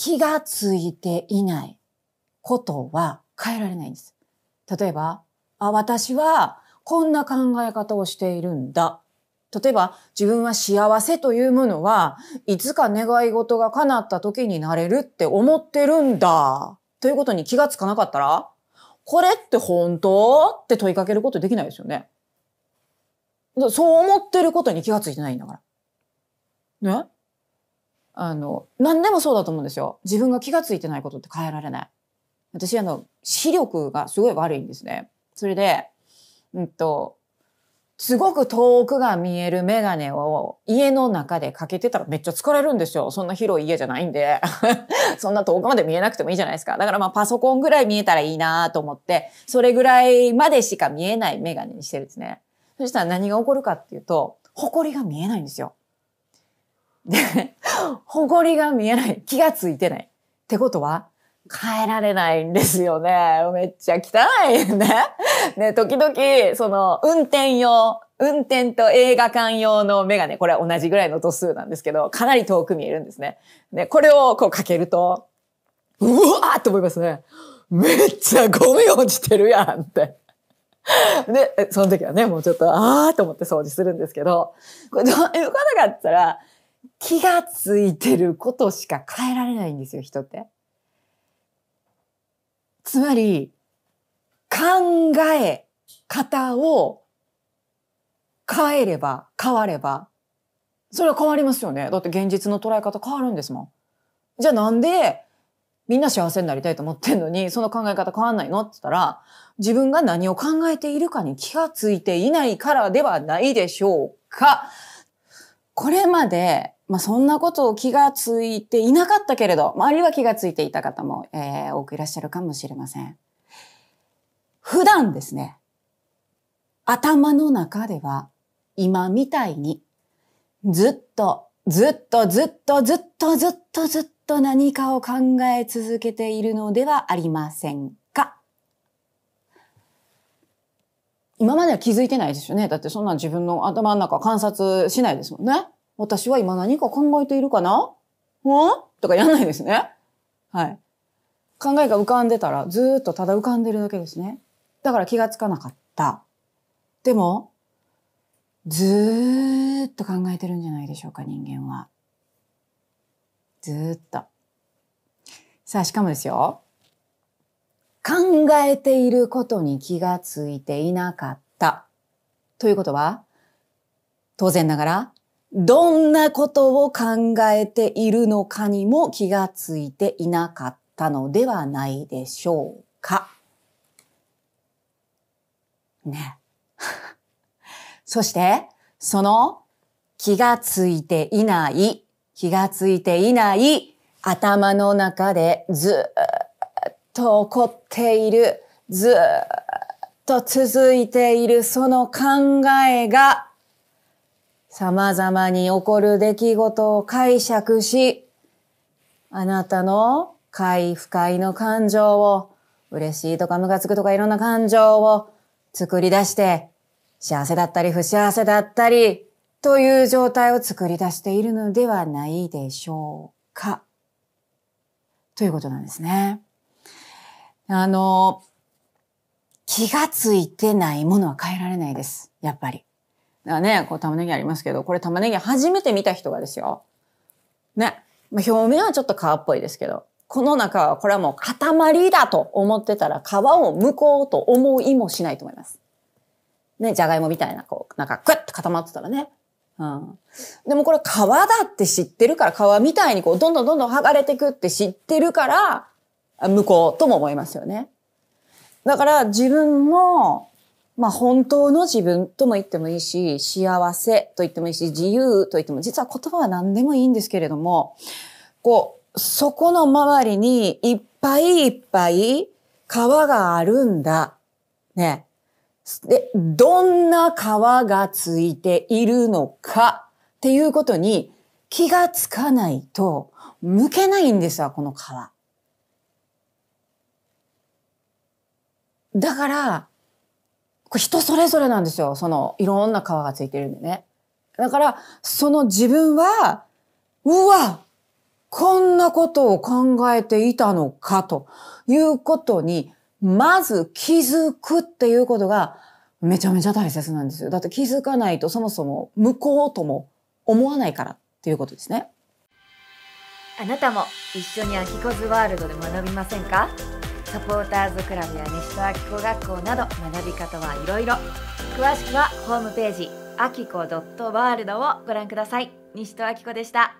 気がついていないことは変えられないんです。例えば、あ、私はこんな考え方をしているんだ。例えば、自分は幸せというものは、いつか願い事が叶った時になれるって思ってるんだ。ということに気がつかなかったら、これって本当って問いかけることできないですよね。そう思ってることに気がついてないんだから。ねあの、何でもそうだと思うんですよ。自分が気が付いてないことって変えられない。私、あの、視力がすごい悪いんですね。それで、うんと、すごく遠くが見えるメガネを家の中でかけてたらめっちゃ疲れるんですよ。そんな広い家じゃないんで。そんな遠くまで見えなくてもいいじゃないですか。だからまあパソコンぐらい見えたらいいなと思って、それぐらいまでしか見えないメガネにしてるんですね。そしたら何が起こるかっていうと、埃が見えないんですよ。で、こりが見えない。気がついてない。ってことは、変えられないんですよね。めっちゃ汚いね。ね、時々、その、運転用、運転と映画館用のメガネ、これは同じぐらいの度数なんですけど、かなり遠く見えるんですね。ね、これをこうかけると、うわーって思いますね。めっちゃゴミ落ちてるやんって。で、その時はね、もうちょっと、あーと思って掃除するんですけど、これ、どうとかなかったら、気がついてることしか変えられないんですよ、人って。つまり、考え方を変えれば、変われば、それは変わりますよね。だって現実の捉え方変わるんですもん。じゃあなんで、みんな幸せになりたいと思ってんのに、その考え方変わんないのって言ったら、自分が何を考えているかに気がついていないからではないでしょうか。これまでまあ、そんなことを気がついていなかったけれど、あるいは気がついていた方も、えー、多くいらっしゃるかもしれません。普段ですね、頭の中では今みたいにずっとずっとずっとずっとずっとずっと何かを考え続けているのではありませんか今までは気づいてないですよね。だってそんな自分の頭の中観察しないですもんね。私は今何か考えているかなうんとかやんないですね。はい。考えが浮かんでたら、ずっとただ浮かんでるだけですね。だから気がつかなかった。でも、ずっと考えてるんじゃないでしょうか、人間は。ずっと。さあ、しかもですよ。考えていることに気がついていなかった。ということは、当然ながらどんなことを考えているのかにも気がついていなかったのではないでしょうか。ね。そして、その気がついていない、気がついていない頭の中でずっと起こっている、ずっと続いているその考えが様々に起こる出来事を解釈し、あなたの快不快の感情を、嬉しいとかムカつくとかいろんな感情を作り出して、幸せだったり不幸せだったり、という状態を作り出しているのではないでしょうか。ということなんですね。あの、気がついてないものは変えられないです。やっぱり。らね、こう玉ねぎありますけど、これ玉ねぎ初めて見た人がですよ。ね。まあ、表面はちょっと皮っぽいですけど、この中はこれはもう塊だと思ってたら皮をむこうと思いもしないと思います。ね、じゃがいもみたいな、こう、なんかクッと固まってたらね。うん。でもこれ皮だって知ってるから、皮みたいにこう、どんどんどんどん剥がれてくって知ってるから、向こうとも思いますよね。だから自分もまあ本当の自分とも言ってもいいし、幸せと言ってもいいし、自由と言っても、実は言葉は何でもいいんですけれども、こう、そこの周りにいっぱいいっぱい川があるんだ。ね。で、どんな川がついているのかっていうことに気がつかないと向けないんですわ、この川。だから、これ人それぞれなんですよ。その、いろんな皮がついてるんでね。だから、その自分は、うわこんなことを考えていたのかということに、まず気づくっていうことがめちゃめちゃ大切なんですよ。だって気づかないとそもそも向こうとも思わないからっていうことですね。あなたも一緒にアキコズワールドで学びませんかサポーターズクラブや西戸秋子学校など学び方はいろいろ詳しくはホームページ「あきこ .world」をご覧ください西戸秋子でした。